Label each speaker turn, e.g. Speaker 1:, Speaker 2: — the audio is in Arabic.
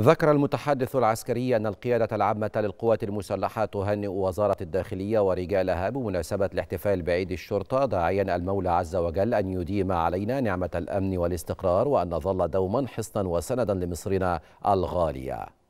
Speaker 1: ذكر المتحدث العسكري أن القيادة العامة للقوات المسلحة تهنئ وزارة الداخلية ورجالها بمناسبة الاحتفال بعيد الشرطة داعيا المولى عز وجل أن يديم علينا نعمة الأمن والاستقرار وأن نظل دوما حصنا وسندا لمصرنا الغالية